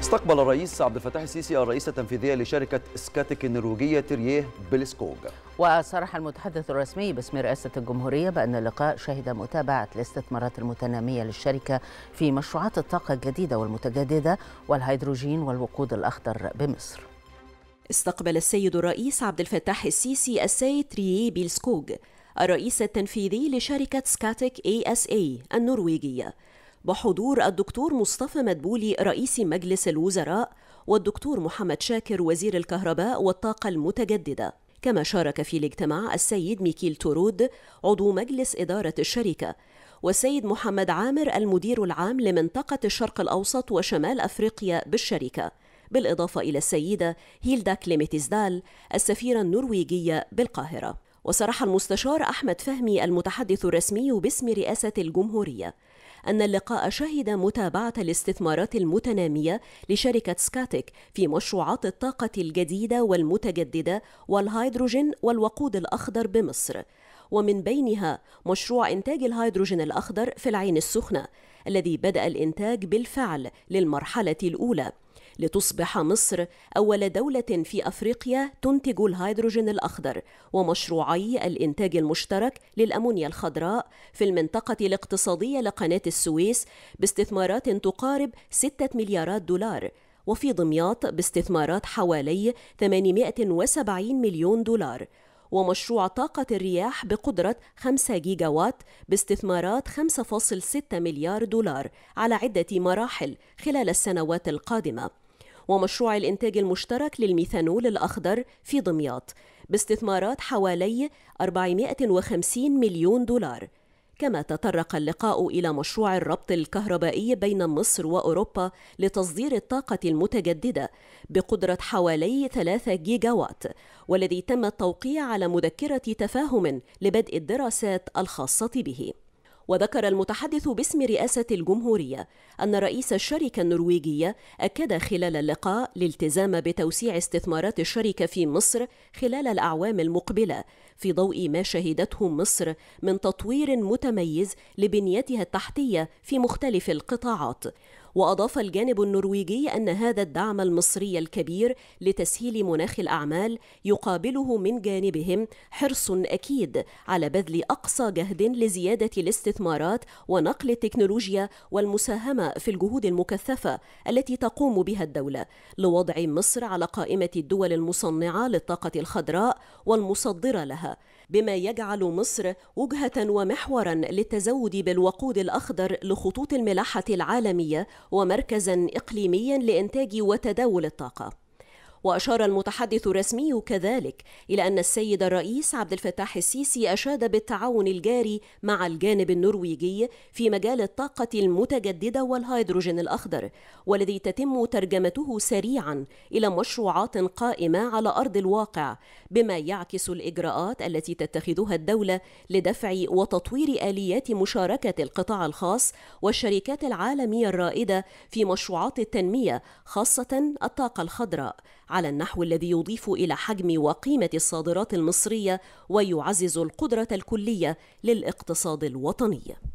استقبل الرئيس عبد الفتاح السيسي الرئيس التنفيذي لشركة سكاتك النرويجية ترييه بلسكوج وصرح المتحدث الرسمي باسم رئاسة الجمهورية بأن اللقاء شهد متابعة الاستثمارات المتنامية للشركة في مشروعات الطاقة الجديدة والمتجددة والهيدروجين والوقود الأخضر بمصر استقبل السيد الرئيس عبد الفتاح السيسي السيد ترييه بلسكوج الرئيس التنفيذي لشركة سكاتك اي اس اي النرويجية بحضور الدكتور مصطفى مدبولي رئيس مجلس الوزراء والدكتور محمد شاكر وزير الكهرباء والطاقة المتجددة كما شارك في الاجتماع السيد ميكيل تورود عضو مجلس إدارة الشركة والسيد محمد عامر المدير العام لمنطقة الشرق الأوسط وشمال أفريقيا بالشركة بالإضافة إلى السيدة هيلدا كليميتيزدال السفيرة النرويجية بالقاهرة وصرح المستشار أحمد فهمي المتحدث الرسمي باسم رئاسة الجمهورية أن اللقاء شهد متابعة الاستثمارات المتنامية لشركة سكاتك في مشروعات الطاقة الجديدة والمتجددة والهيدروجين والوقود الأخضر بمصر ومن بينها مشروع إنتاج الهيدروجين الأخضر في العين السخنة الذي بدأ الإنتاج بالفعل للمرحلة الأولى لتصبح مصر أول دولة في أفريقيا تنتج الهيدروجين الأخضر ومشروعي الإنتاج المشترك للأمونيا الخضراء في المنطقة الاقتصادية لقناة السويس باستثمارات تقارب 6 مليارات دولار وفي دمياط باستثمارات حوالي 870 مليون دولار ومشروع طاقة الرياح بقدرة 5 جيجا وات باستثمارات 5.6 مليار دولار على عدة مراحل خلال السنوات القادمة ومشروع الإنتاج المشترك للميثانول الأخضر في دمياط باستثمارات حوالي 450 مليون دولار كما تطرق اللقاء إلى مشروع الربط الكهربائي بين مصر وأوروبا لتصدير الطاقة المتجددة بقدرة حوالي 3 جيجاوات والذي تم التوقيع على مذكرة تفاهم لبدء الدراسات الخاصة به وذكر المتحدث باسم رئاسة الجمهورية أن رئيس الشركة النرويجية أكد خلال اللقاء الالتزام بتوسيع استثمارات الشركة في مصر خلال الأعوام المقبلة في ضوء ما شهدته مصر من تطوير متميز لبنيتها التحتية في مختلف القطاعات وأضاف الجانب النرويجي أن هذا الدعم المصري الكبير لتسهيل مناخ الأعمال يقابله من جانبهم حرص أكيد على بذل أقصى جهد لزيادة الاستثمارات ونقل التكنولوجيا والمساهمة في الجهود المكثفة التي تقوم بها الدولة لوضع مصر على قائمة الدول المصنعة للطاقة الخضراء والمصدرة لها بما يجعل مصر وجهة ومحورا للتزود بالوقود الأخضر لخطوط الملاحة العالمية ومركزا إقليميا لإنتاج وتداول الطاقة وأشار المتحدث الرسمي كذلك إلى أن السيد الرئيس عبد الفتاح السيسي أشاد بالتعاون الجاري مع الجانب النرويجي في مجال الطاقة المتجددة والهيدروجين الأخضر والذي تتم ترجمته سريعا إلى مشروعات قائمة على أرض الواقع بما يعكس الإجراءات التي تتخذها الدولة لدفع وتطوير آليات مشاركة القطاع الخاص والشركات العالمية الرائدة في مشروعات التنمية خاصة الطاقة الخضراء على النحو الذي يضيف إلى حجم وقيمة الصادرات المصرية ويعزز القدرة الكلية للاقتصاد الوطني